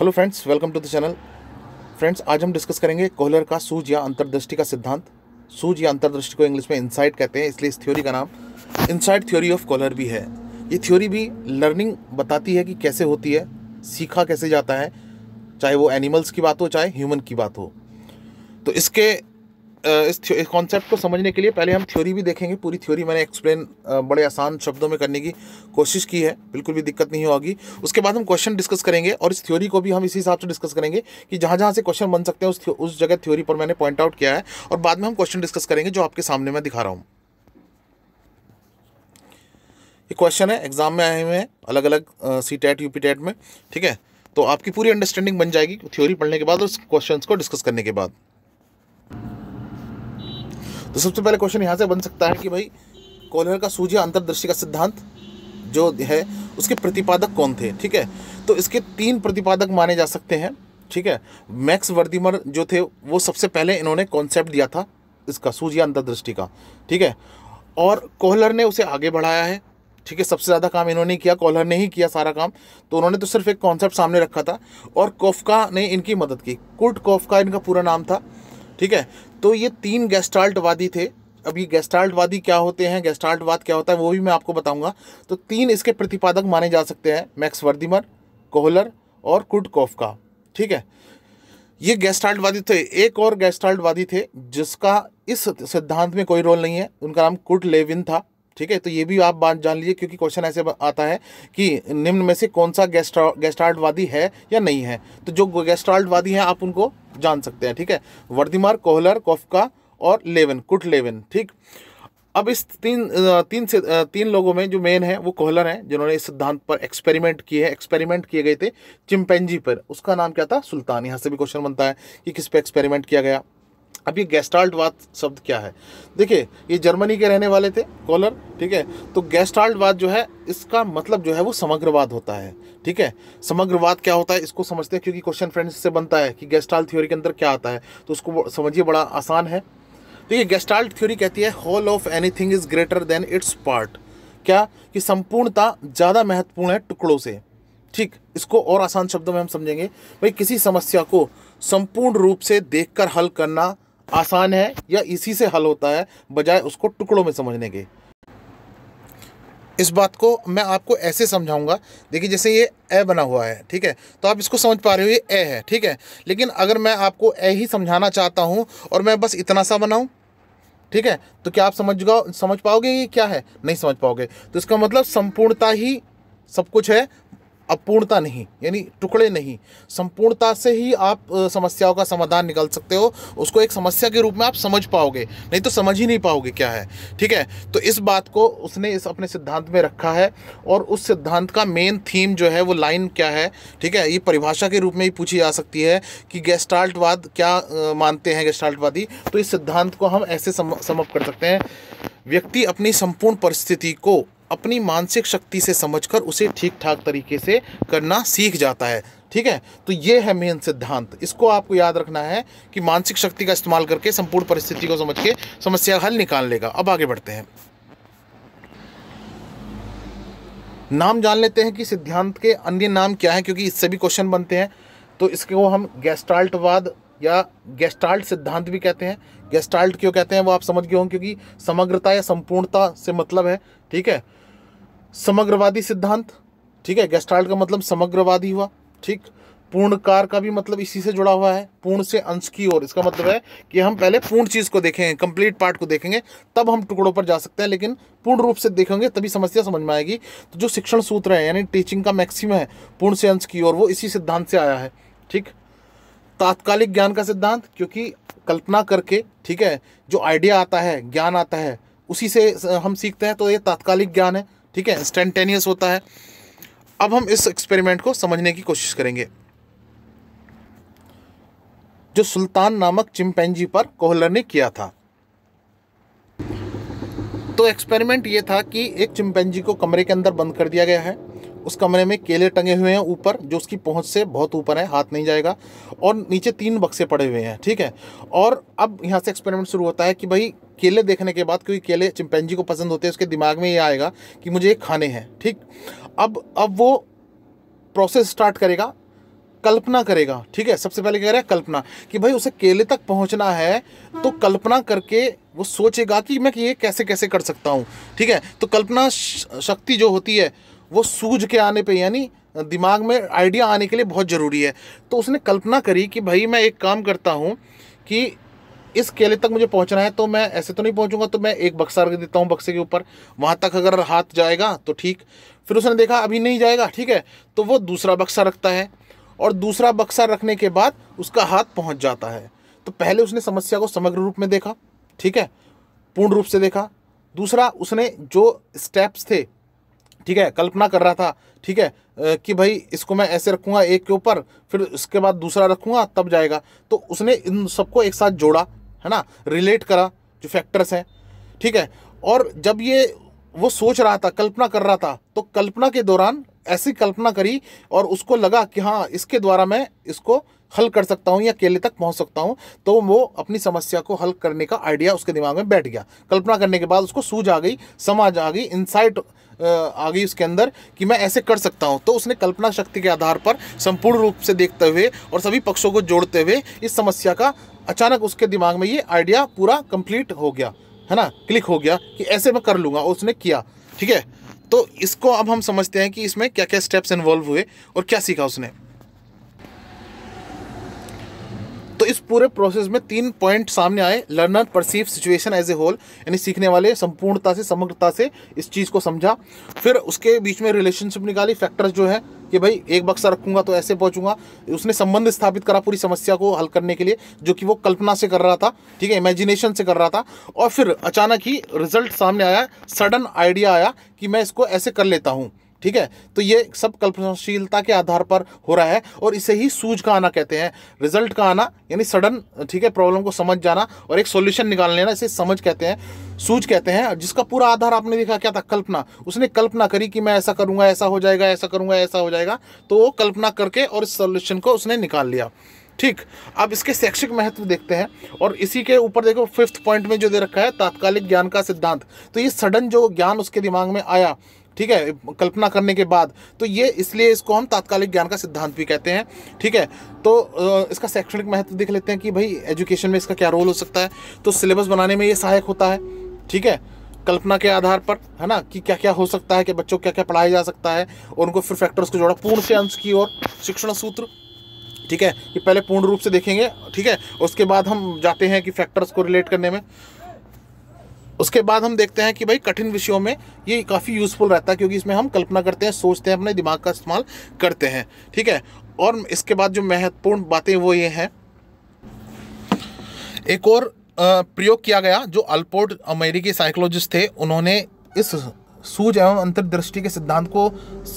Hello friends welcome to the channel friends आज हम discuss करेंगे कोहलर का सूझ या अंतर्दृष्टि का सिद्धांत सूज या अंतर्दृष्टि को इंग्लिश में इनसाइट कहते हैं इसलिए इस थ्योरी का नाम इनसाइट थ्योरी ऑफ कोहलर भी है ये थ्योरी भी लर्निंग बताती है कि कैसे होती है सीखा कैसे जाता है चाहे वो एनिमल्स की बात हो चाहे ह्यूमन की बात हो तो इसके इस इस कॉन्सेप्ट को समझने के लिए पहले हम थ्योरी भी देखेंगे पूरी थ्योरी मैंने एक्सप्लेन बड़े आसान शब्दों में करने की कोशिश की है बिल्कुल भी दिक्कत नहीं होगी उसके बाद हम क्वेश्चन डिस्कस करेंगे और इस थ्योरी को भी हम इसी हिसाब से डिस्कस करेंगे कि जहाँ जहाँ से क्वेश्चन बन सकते हैं उस उस जगह थ्योरी पर मैंने पॉइंट आउट किया है और बाद में हम क्वेश्चन डिस्कस करेंगे जो आपके सामने मैं दिखा रहा हूँ ये क्वेश्चन है एग्जाम में आए हुए हैं अलग अलग सी टैट यू पी में ठीक है तो आपकी पूरी अंडरस्टैंडिंग बन जाएगी थ्योरी पढ़ने के बाद और क्वेश्चंस को डिस्कस करने के बाद तो सबसे पहले क्वेश्चन यहाँ से बन सकता है कि भाई कॉलर का सूझ अंतर्दृष्टि का सिद्धांत जो है उसके प्रतिपादक कौन थे ठीक है तो इसके तीन प्रतिपादक माने जा सकते हैं ठीक है मैक्स वर्दीमर जो थे वो सबसे पहले इन्होंने कॉन्सेप्ट दिया था इसका सूझ अंतर्दृष्टि का ठीक है और कोहलर ने उसे आगे बढ़ाया है ठीक है सबसे ज़्यादा काम इन्होंने किया कोहलर ने ही किया सारा काम तो उन्होंने तो सिर्फ एक कॉन्सेप्ट सामने रखा था और कोफका ने इनकी मदद की कुर्ट कोफका इनका पूरा नाम था ठीक है तो ये तीन गेस्टाल्टवादी थे अब ये गेस्टाल्टवादी क्या होते हैं गेस्टाल्टवाद क्या होता है वो भी मैं आपको बताऊंगा तो तीन इसके प्रतिपादक माने जा सकते हैं मैक्स वर्दिमर कोहलर और कुटकोफ का ठीक है ये गेस्टाल्टवादी थे एक और गेस्टाल्टवादी थे जिसका इस सिद्धांत में कोई रोल नहीं है उनका नाम कुट लेविन था ठीक है तो ये भी आप बात जान लीजिए क्योंकि क्वेश्चन ऐसे आता है कि निम्न में से कौन सा गेस्ट्रा गेस्ट्राल्टवादी है या नहीं है तो जो गेस्ट्राल्टवादी हैं आप उनको जान सकते हैं ठीक है वर्दीमार कोहलर कोफका और लेवन कुट लेवन ठीक अब इस तीन तीन से तीन लोगों में जो मेन है वो कोहलर हैं जिन्होंने इस सिद्धांत पर एक्सपेरिमेंट किए हैं एक्सपेरिमेंट किए गए थे चिमपेंजी पर उसका नाम क्या था सुल्तान यहाँ से भी क्वेश्चन बनता है कि किस पर एक्सपेरिमेंट किया गया अब ये गेस्टाल्टवाद शब्द क्या है देखिए ये जर्मनी के रहने वाले थे कॉलर ठीक है तो गेस्टाल्टवाद जो है इसका मतलब जो है वो समग्रवाद होता है ठीक है समग्रवाद क्या होता है इसको समझते हैं क्योंकि क्वेश्चन फ्रेंड्स से बनता है कि गेस्टाल थ्योरी के अंदर क्या आता है तो उसको समझिए बड़ा आसान है देखिए गेस्टाल्ट थ्योरी कहती है whole of anything is greater than its part क्या कि संपूर्णता ज़्यादा महत्वपूर्ण है टुकड़ों से ठीक इसको और आसान शब्दों में हम समझेंगे भाई किसी समस्या को संपूर्ण रूप से देखकर हल करना आसान है या इसी से हल होता है बजाय उसको टुकड़ों में समझने के इस बात को मैं आपको ऐसे समझाऊंगा देखिए जैसे ये ए बना हुआ है ठीक है तो आप इसको समझ पा रहे हो ये ए है ठीक है लेकिन अगर मैं आपको ए ही समझाना चाहता हूँ और मैं बस इतना सा बनाऊँ ठीक है तो क्या आप समझ समझ पाओगे ये क्या है नहीं समझ पाओगे तो इसका मतलब संपूर्णता ही सब कुछ है अपूर्णता नहीं यानी टुकड़े नहीं संपूर्णता से ही आप समस्याओं का समाधान निकाल सकते हो उसको एक समस्या के रूप में आप समझ पाओगे नहीं तो समझ ही नहीं पाओगे क्या है ठीक है तो इस बात को उसने इस अपने सिद्धांत में रखा है और उस सिद्धांत का मेन थीम जो है वो लाइन क्या है ठीक है ये परिभाषा के रूप में ही पूछी जा सकती है कि गेस्टाल्टवाद क्या मानते हैं गेस्टाल्टवादी तो इस सिद्धांत को हम ऐसे समअप कर सकते हैं व्यक्ति अपनी संपूर्ण परिस्थिति को अपनी मानसिक शक्ति से समझकर उसे ठीक ठाक तरीके से करना सीख जाता है ठीक है तो ये है मेन सिद्धांत इसको आपको याद रखना है कि मानसिक शक्ति का इस्तेमाल करके संपूर्ण परिस्थिति को समझ के समस्या का हल निकाल लेगा अब आगे बढ़ते हैं नाम जान लेते हैं कि सिद्धांत के अन्य नाम क्या है क्योंकि इससे भी क्वेश्चन बनते हैं तो इसको हम गैस्टाल्टवाद या गेस्टाल्ट सिद्धांत भी कहते हैं गेस्टाल्ट क्यों कहते हैं वो आप समझ गए होंगे क्योंकि समग्रता या संपूर्णता से मतलब है ठीक है समग्रवादी सिद्धांत ठीक है गेस्टाल्ट का मतलब समग्रवादी हुआ ठीक पूर्णकार का भी मतलब इसी से जुड़ा हुआ है पूर्ण से अंश की ओर इसका मतलब है कि हम पहले पूर्ण चीज़ को देखेंगे कंप्लीट पार्ट को देखेंगे तब हम टुकड़ों पर जा सकते हैं लेकिन पूर्ण रूप से देखेंगे तभी समस्या समझ में आएगी तो जो शिक्षण सूत्र है यानी टीचिंग का मैक्सिम है पूर्ण से अंश की ओर वो इसी सिद्धांत से आया है ठीक तात्कालिक ज्ञान का सिद्धांत क्योंकि कल्पना करके ठीक है जो आइडिया आता है ज्ञान आता है उसी से हम सीखते हैं तो ये तात्कालिक ज्ञान है ठीक है इंस्टेंटेनियस होता है अब हम इस एक्सपेरिमेंट को समझने की कोशिश करेंगे जो सुल्तान नामक चिमपैनजी पर कोहलर ने किया था तो एक्सपेरिमेंट ये था कि एक चिमपैनजी को कमरे के अंदर बंद कर दिया गया है उस कमरे में केले टंगे हुए हैं ऊपर जो उसकी पहुंच से बहुत ऊपर है हाथ नहीं जाएगा और नीचे तीन बक्से पड़े हुए हैं ठीक है और अब यहाँ से एक्सपेरिमेंट शुरू होता है कि भाई केले देखने के बाद क्योंकि केले चिंपैंजी को पसंद होते हैं उसके दिमाग में ये आएगा कि मुझे ये खाने हैं ठीक अब अब वो प्रोसेस स्टार्ट करेगा कल्पना करेगा ठीक है सबसे पहले कह रहा है कल्पना कि भाई उसे केले तक पहुंचना है तो हाँ। कल्पना करके वो सोचेगा कि मैं ये कैसे कैसे कर सकता हूँ ठीक है तो कल्पना शक्ति जो होती है वो सूझ के आने पे यानी दिमाग में आइडिया आने के लिए बहुत ज़रूरी है तो उसने कल्पना करी कि भाई मैं एक काम करता हूँ कि इस केले तक मुझे पहुंचना है तो मैं ऐसे तो नहीं पहुंचूंगा तो मैं एक बक्सा रख देता हूँ बक्से के ऊपर वहाँ तक अगर हाथ जाएगा तो ठीक फिर उसने देखा अभी नहीं जाएगा ठीक है तो वो दूसरा बक्सा रखता है और दूसरा बक्सा रखने के बाद उसका हाथ पहुँच जाता है तो पहले उसने समस्या को समग्र रूप में देखा ठीक है पूर्ण रूप से देखा दूसरा उसने जो स्टेप्स थे ठीक है कल्पना कर रहा था ठीक है कि भाई इसको मैं ऐसे रखूँगा एक के ऊपर फिर उसके बाद दूसरा रखूँगा तब जाएगा तो उसने इन सबको एक साथ जोड़ा है ना रिलेट करा जो फैक्टर्स हैं ठीक है और जब ये वो सोच रहा था कल्पना कर रहा था तो कल्पना के दौरान ऐसी कल्पना करी और उसको लगा कि हाँ इसके द्वारा मैं इसको हल कर सकता हूँ या अकेले तक पहुँच सकता हूँ तो वो अपनी समस्या को हल करने का आइडिया उसके दिमाग में बैठ गया कल्पना करने के बाद उसको सूझ आ गई समझ आ गई इंसाइट आ गई उसके अंदर कि मैं ऐसे कर सकता हूँ तो उसने कल्पना शक्ति के आधार पर संपूर्ण रूप से देखते हुए और सभी पक्षों को जोड़ते हुए इस समस्या का अचानक उसके दिमाग में ये आइडिया पूरा कंप्लीट हो गया है ना क्लिक हो गया कि ऐसे मैं कर लूँगा और उसने किया ठीक है तो इसको अब हम समझते हैं कि इसमें क्या क्या स्टेप्स इन्वॉल्व हुए और क्या सीखा उसने इस पूरे प्रोसेस में तीन पॉइंट सामने आए learner perceive situation as a whole यानी सीखने वाले संपूर्णता से समग्रता से इस चीज़ को समझा फिर उसके बीच में रिलेशनशिप निकाली फैक्टर्स जो है कि भाई एक बक्सा रखूंगा तो ऐसे पहुंचूंगा उसने संबंध स्थापित करा पूरी समस्या को हल करने के लिए जो कि वो कल्पना से कर रहा था ठीक है इमेजिनेशन से कर रहा था और फिर अचानक ही रिजल्ट सामने आया सडन आइडिया आया कि मैं इसको ऐसे कर लेता हूँ ठीक है तो ये सब कल्पनाशीलता के आधार पर हो रहा है और इसे ही सूझ का आना कहते हैं रिजल्ट का आना यानी सडन ठीक है प्रॉब्लम को समझ जाना और एक सॉल्यूशन निकाल लेना इसे समझ कहते हैं सूझ कहते हैं जिसका पूरा आधार आपने देखा क्या था कल्पना उसने कल्पना करी कि मैं ऐसा करूंगा ऐसा हो जाएगा ऐसा करूंगा ऐसा हो जाएगा तो वो कल्पना करके और इस सोल्यूशन को उसने निकाल लिया ठीक अब इसके शैक्षिक महत्व देखते हैं और इसी के ऊपर देखो फिफ्थ पॉइंट में जो दे रखा है तात्कालिक ज्ञान का सिद्धांत तो ये सडन जो ज्ञान उसके दिमाग में आया ठीक है कल्पना करने के बाद तो ये इसलिए इसको हम तात्कालिक ज्ञान का सिद्धांत भी कहते हैं ठीक है तो इसका शैक्षणिक महत्व देख लेते हैं कि भाई एजुकेशन में इसका क्या रोल हो सकता है तो सिलेबस बनाने में ये सहायक होता है ठीक है कल्पना के आधार पर है ना कि क्या क्या हो सकता है कि बच्चों को क्या क्या पढ़ाया जा सकता है और उनको फिर फैक्टर्स को जोड़ा पूर्ण से अंश की ओर शिक्षण सूत्र ठीक है कि पहले पूर्ण रूप से देखेंगे ठीक है उसके बाद हम जाते हैं कि फैक्टर्स को रिलेट करने में उसके बाद हम देखते हैं कि भाई कठिन विषयों में ये काफ़ी यूज़फुल रहता है क्योंकि इसमें हम कल्पना करते हैं सोचते हैं अपने दिमाग का इस्तेमाल करते हैं ठीक है और इसके बाद जो महत्वपूर्ण बातें वो ये हैं एक और प्रयोग किया गया जो अल्पोर्ट अमेरिकी साइकोलॉजिस्ट थे उन्होंने इस सूझ एवं अंतर्दृष्टि के सिद्धांत को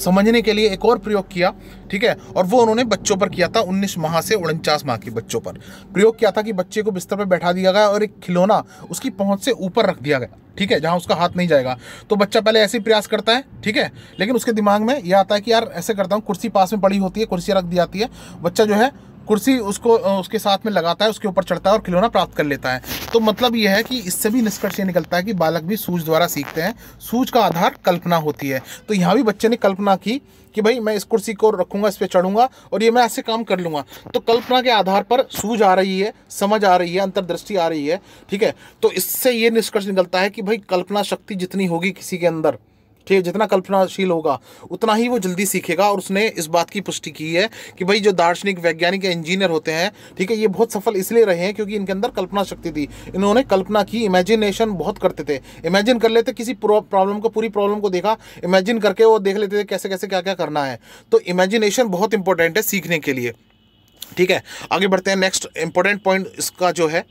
समझने के लिए एक और प्रयोग किया ठीक है और वो उन्होंने बच्चों पर किया था 19 माह से उनचास माह के बच्चों पर प्रयोग किया था कि बच्चे को बिस्तर पर बैठा दिया गया और एक खिलौना उसकी पहुंच से ऊपर रख दिया गया ठीक है जहां उसका हाथ नहीं जाएगा तो बच्चा पहले ऐसे ही प्रयास करता है ठीक है लेकिन उसके दिमाग में यह आता है कि यार ऐसे करता हूँ कुर्सी पास में पड़ी होती है कुर्सी रख दी जाती है बच्चा जो है कुर्सी उसको उसके साथ में लगाता है उसके ऊपर चढ़ता है और खिलौना प्राप्त कर लेता है तो मतलब यह है कि इससे भी निष्कर्ष ये निकलता है कि बालक भी सूझ द्वारा सीखते हैं सूझ का आधार कल्पना होती है तो यहाँ भी बच्चे ने कल्पना की कि भाई मैं इस कुर्सी को रखूंगा इस पर चढ़ूंगा और ये मैं ऐसे काम कर लूँगा तो कल्पना के आधार पर सूझ आ रही है समझ आ रही है अंतर्दृष्टि आ रही है ठीक है तो इससे ये निष्कर्ष निकलता है कि भाई कल्पना शक्ति जितनी होगी किसी के अंदर ठीक है जितना कल्पनाशील होगा उतना ही वो जल्दी सीखेगा और उसने इस बात की पुष्टि की है कि भाई जो दार्शनिक वैज्ञानिक या इंजीनियर होते हैं ठीक है ये बहुत सफल इसलिए रहे हैं क्योंकि इनके अंदर कल्पना शक्ति थी इन्होंने कल्पना की इमेजिनेशन बहुत करते थे इमेजिन कर लेते किसी प्रॉब्लम को पूरी प्रॉब्लम को देखा इमेजिन करके वो देख लेते थे कैसे कैसे क्या क्या करना है तो इमेजिनेशन बहुत इंपॉर्टेंट है सीखने के लिए ठीक है आगे बढ़ते हैं नेक्स्ट इंपॉर्टेंट पॉइंट इसका जो है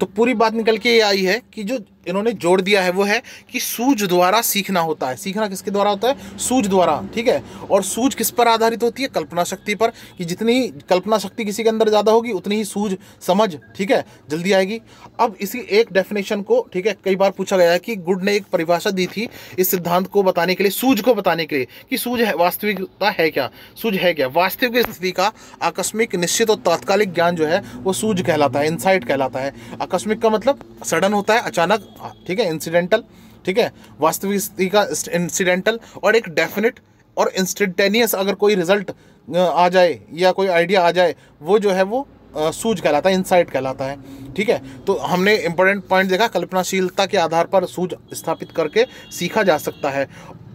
तो पूरी बात निकल के ये आई है कि जो इन्होंने जोड़ दिया है वो है कि सूझ द्वारा सीखना होता है सीखना किसके द्वारा होता है सूझ द्वारा ठीक है और सूझ किस पर आधारित होती है कल्पना शक्ति पर कि जितनी कल्पना शक्ति किसी के अंदर ज़्यादा होगी उतनी ही सूझ समझ ठीक है जल्दी आएगी अब इसी एक डेफिनेशन को ठीक है कई बार पूछा गया है कि गुड ने एक परिभाषा दी थी इस सिद्धांत को बताने के लिए सूझ को बताने के लिए कि सूझ है वास्तविकता है क्या सूझ है क्या वास्तविक स्थिति का आकस्मिक निश्चित और तात्कालिक ज्ञान जो है वो सूझ कहलाता है इनसाइट कहलाता है आकस्मिक का मतलब सडन होता है अचानक हाँ, ठीक है इंसिडेंटल ठीक है वास्तविक का इंसिडेंटल और एक डेफिनेट और इंस्टेंटेनियस अगर कोई रिजल्ट आ जाए या कोई आइडिया आ जाए वो जो है वो सूझ कहलाता है इंसाइट कहलाता है ठीक है तो हमने इंपॉर्टेंट पॉइंट देखा कल्पनाशीलता के आधार पर सूझ स्थापित करके सीखा जा सकता है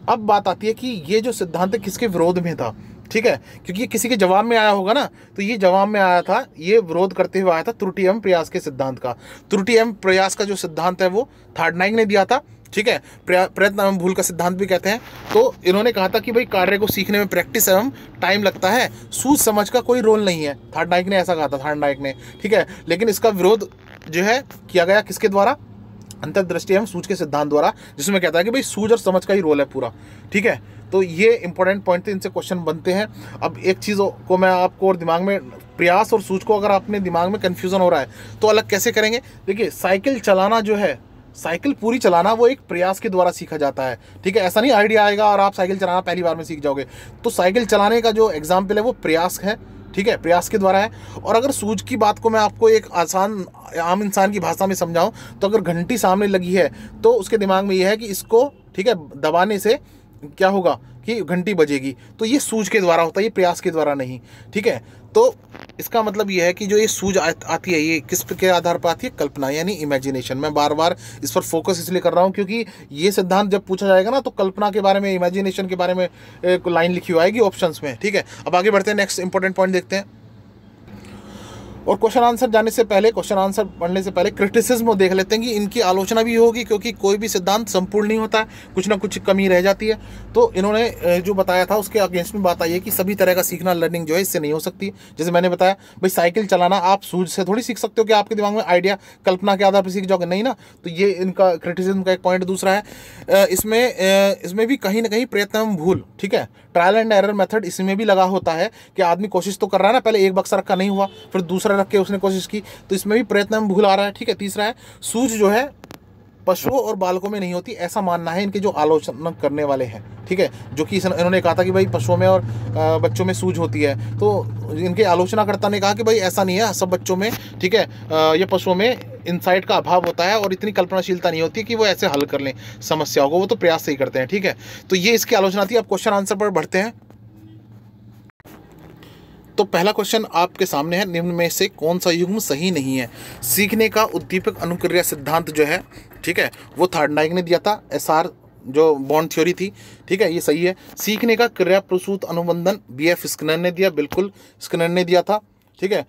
अब बात आती है कि ये जो सिद्धांत किसके विरोध में था ठीक है क्योंकि ये किसी के जवाब में आया होगा ना तो ये जवाब में आया था ये विरोध करते हुए आया था त्रुटि एवं प्रयास के सिद्धांत का त्रुटि एवं प्रयास का जो सिद्धांत है वो नाइक ने दिया था ठीक है प्रयत्न एवं भूल का सिद्धांत भी कहते हैं तो इन्होंने कहा था कि भाई कार्य को सीखने में प्रैक्टिस एवं टाइम लगता है सूझ समझ का कोई रोल नहीं है थार्ड नाइक ने ऐसा कहा था थार्ड नाइक ने ठीक है लेकिन इसका विरोध जो है किया गया किसके द्वारा अंतर्दृष्टि एवं सूझ के सिद्धांत द्वारा जिसमें कहता है कि भाई सूझ और समझ का ही रोल है पूरा ठीक है तो ये इंपॉर्टेंट पॉइंट थे इनसे क्वेश्चन बनते हैं अब एक चीज़ को मैं आपको और दिमाग में प्रयास और सूझ को अगर आपने दिमाग में कन्फ्यूज़न हो रहा है तो अलग कैसे करेंगे देखिए साइकिल चलाना जो है साइकिल पूरी चलाना वो एक प्रयास के द्वारा सीखा जाता है ठीक है ऐसा नहीं आइडिया आएगा और आप साइकिल चलाना पहली बार में सीख जाओगे तो साइकिल चलाने का जो एग्जाम्पल है वो प्रयास है ठीक है प्रयास के द्वारा है और अगर सूझ की बात को मैं आपको एक आसान आम इंसान की भाषा में समझाऊं तो अगर घंटी सामने लगी है तो उसके दिमाग में यह है कि इसको ठीक है दबाने से क्या होगा कि घंटी बजेगी तो ये सूज के द्वारा होता है ये प्रयास के द्वारा नहीं ठीक है तो इसका मतलब यह है कि जो ये सूझ आती है ये किस के आधार पर आती है कल्पना यानी इमेजिनेशन मैं बार बार इस पर फोकस इसलिए कर रहा हूँ क्योंकि ये सिद्धांत जब पूछा जाएगा ना तो कल्पना के बारे में इमेजिनेशन के बारे में लाइन लिखी हुई आएगी ऑप्शन में ठीक है अब आगे बढ़ते हैं नेक्स्ट इंपॉर्टेंट पॉइंट देखते हैं और क्वेश्चन आंसर जाने से पहले क्वेश्चन आंसर पढ़ने से पहले क्रिटिसिज्म देख लेते हैं कि इनकी आलोचना भी होगी क्योंकि कोई भी सिद्धांत संपूर्ण नहीं होता है कुछ ना कुछ कमी रह जाती है तो इन्होंने जो बताया था उसके अगेंस्ट में बात आई है कि सभी तरह का सीखना लर्निंग जो है इससे नहीं हो सकती जैसे मैंने बताया भाई साइकिल चलाना आप सूझ से थोड़ी सीख सकते हो कि आपके दिमाग में आइडिया कल्पना के आधार पर सीख जाओगे नहीं ना तो ये इनका क्रिटिसिज्म का एक पॉइंट दूसरा है इसमें इसमें भी कहीं ना कहीं प्रयत्न भूल ठीक है ट्रायल एंड एरर मेथड इसमें भी लगा होता है कि आदमी कोशिश तो कर रहा है ना पहले एक बक्सा रखा नहीं हुआ फिर दूसरा दूसरा रख के उसने कोशिश की तो इसमें भी प्रयत्न हम भूल आ रहा है ठीक है तीसरा है सूझ जो है पशुओं और बालकों में नहीं होती ऐसा मानना है इनके जो आलोचना करने वाले हैं ठीक है जो कि इन्होंने कहा था कि भाई पशुओं में और बच्चों में सूझ होती है तो इनके आलोचनाकर्ता ने कहा कि भाई ऐसा नहीं है सब बच्चों में ठीक है ये पशुओं में इनसाइट का अभाव होता है और इतनी कल्पनाशीलता नहीं होती कि वो ऐसे हल कर लें समस्याओं को वो तो प्रयास से ही करते हैं ठीक है तो ये इसकी आलोचना थी आप क्वेश्चन आंसर पर बढ़ते हैं तो पहला क्वेश्चन आपके सामने है निम्न में से कौन सा युग्म सही नहीं है सीखने का उद्दीपक अनुक्रिया सिद्धांत जो है ठीक है वो थर्ड नाइक ने दिया था एस जो बॉन्ड थ्योरी थी ठीक है ये सही है सीखने का क्रिया प्रसूत अनुबंधन बी एफ स्कनर ने दिया बिल्कुल स्कनर ने दिया था ठीक है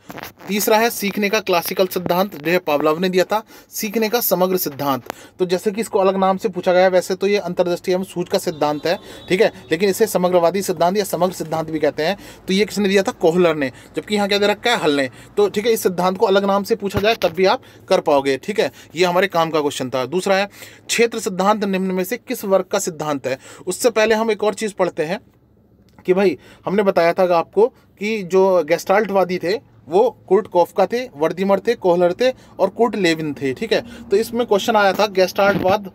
तीसरा है सीखने का क्लासिकल सिद्धांत जो है पावलव ने दिया था सीखने का समग्र सिद्धांत तो जैसे कि इसको अलग नाम से पूछा गया वैसे तो ये अंतर्दृष्टि एवं सूझ का सिद्धांत है ठीक है लेकिन इसे समग्रवादी सिद्धांत या समग्र सिद्धांत भी कहते हैं तो ये किसने दिया था कोहलर ने जबकि यहाँ क्या दे रखा है हल ने तो ठीक है इस सिद्धांत को अलग नाम से पूछा जाए तब भी आप कर पाओगे ठीक है ये हमारे काम का क्वेश्चन था दूसरा है क्षेत्र सिद्धांत निम्न में से किस वर्ग का सिद्धांत है उससे पहले हम एक और चीज़ पढ़ते हैं कि भाई हमने बताया था आपको कि जो गेस्टाल्टवादी थे वो कुर्ट कोफका थे वर्दीमर थे कोहलर थे और कुर्ट लेविन थे ठीक है तो इसमें क्वेश्चन आया था गेस्टाल्टवाद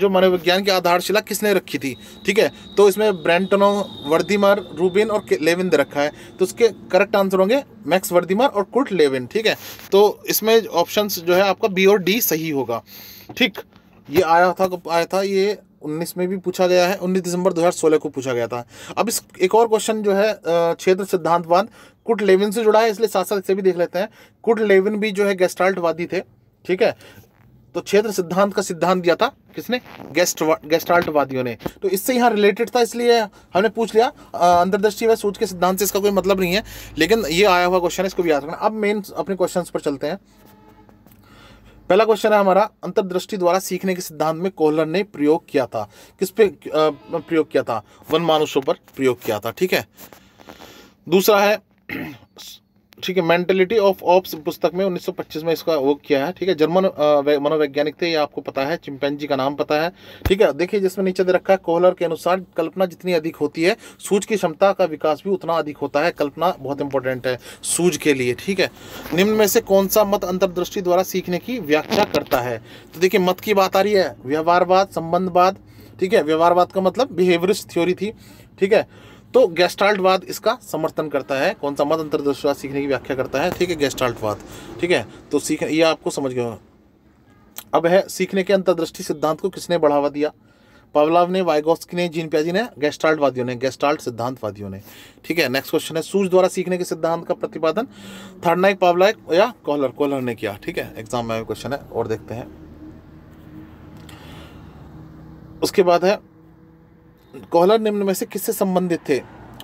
जो मनोविज्ञान की आधारशिला किसने रखी थी ठीक है तो इसमें ब्रेंटनो वर्दीमर रूबिन और लेविन रखा है तो उसके करेक्ट आंसर होंगे मैक्स वर्दीमर और कुर्ट लेविन ठीक है तो इसमें ऑप्शन जो है आपका बी और डी सही होगा ठीक ये आया था आया था ये उन्नीस में भी पूछा गया है उन्नीस दिसंबर 2016 को पूछा गया था अब इस एक और क्वेश्चन जो है क्षेत्र सिद्धांतवाद कुट लेविन से जुड़ा है इसलिए साथ साथ इसे भी देख लेते हैं कुट लेविन भी जो है गेस्टाल्टवादी थे ठीक है तो क्षेत्र सिद्धांत का सिद्धांत दिया था किसने गेस्ट गेस्टाल्टवादियों ने तो इससे यहाँ रिलेटेड था इसलिए हमने पूछ लिया अंतर्दृष्टि व सोच के सिद्धांत से इसका कोई मतलब नहीं है लेकिन ये आया हुआ क्वेश्चन है इसको भी याद रखना अब मेन अपने क्वेश्चन पर चलते हैं पहला क्वेश्चन है हमारा अंतर्दृष्टि द्वारा सीखने के सिद्धांत में कोहलर ने प्रयोग किया था किस पे प्रयोग किया था वनमानुषों पर प्रयोग किया था ठीक है दूसरा है ठीक है मेंटेलिटी ऑफ ऑप्स पुस्तक में 1925 में इसका वो किया है ठीक है जर्मन मनोवैज्ञानिक थे ये आपको पता है चिंपैंजी का नाम पता है ठीक है देखिए जिसमें नीचे दे रखा है कोहलर के अनुसार कल्पना जितनी अधिक होती है सूझ की क्षमता का विकास भी उतना अधिक होता है कल्पना बहुत इंपॉर्टेंट है सूझ के लिए ठीक है निम्न में से कौन सा मत अंतर्दृष्टि द्वारा सीखने की व्याख्या करता है तो देखिए मत की बात आ रही है व्यवहारवाद संबंधवाद ठीक है व्यवहारवाद का मतलब बिहेवियरिस्ट थ्योरी थी ठीक है तो गैस्ट्राल्टवाद इसका समर्थन करता है कौन सा मत अंतर्दृष्टिवाद सीखने की व्याख्या करता है ठीक है गैस्ट्राल्टवाद ठीक है तो सीख ये आपको समझ गया अब है सीखने के अंतर्दृष्टि सिद्धांत को किसने बढ़ावा दिया पवलाव ने वाइगोस्की ने जीन प्याजी ने गैस्ट्राल्टवादियों ने गैस्ट्राल्ट सिद्धांतवादियों ने ठीक है नेक्स्ट क्वेश्चन है सूज द्वारा सीखने के सिद्धांत का प्रतिपादन थर्नाइक पावलाइक या कॉलर कॉलर ने किया ठीक है एग्जाम में क्वेश्चन है और देखते हैं उसके बाद है कोहलर निम्न में से किससे संबंधित थे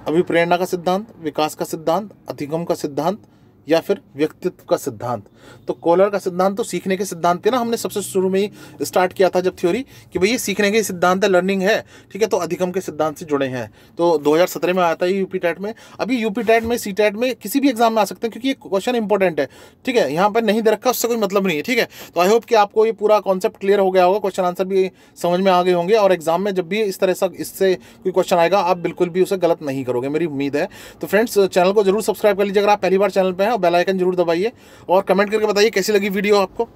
अभिप्रेरणा का सिद्धांत विकास का सिद्धांत अधिगम का सिद्धांत या फिर व्यक्तित्व का सिद्धांत तो कोलर का सिद्धांत तो सीखने के सिद्धांत पे ना हमने सबसे शुरू में ही स्टार्ट किया था जब थ्योरी कि भाई ये सीखने के सिद्धांत है लर्निंग है ठीक है तो अधिकम के सिद्धांत से जुड़े हैं तो 2017 में आया था ये यूपी टैट में अभी यूपी टैट में सी टैट में किसी भी एग्जाम में आ सकते हैं क्योंकि ये क्वेश्चन इंपॉर्टेंट है ठीक है यहाँ पर नहीं दे रखा उससे कोई मतलब नहीं है ठीक है तो आई होप कि आपको ये पूरा कॉन्सेप्ट क्लियर हो गया होगा क्वेश्चन आंसर भी समझ में आ गए होंगे और एग्जाम में जब भी इस तरह से इससे कोई क्वेश्चन आएगा आप बिल्कुल भी उसे गलत नहीं करोगे मेरी उम्मीद है तो फ्रेंड्स चैनल को जरूर सब्सक्राइब कर लीजिए अगर आप पहली बार चैनल पर हैं बेलाइकन जरूर दबाइए और कमेंट करके बताइए कैसी लगी वीडियो आपको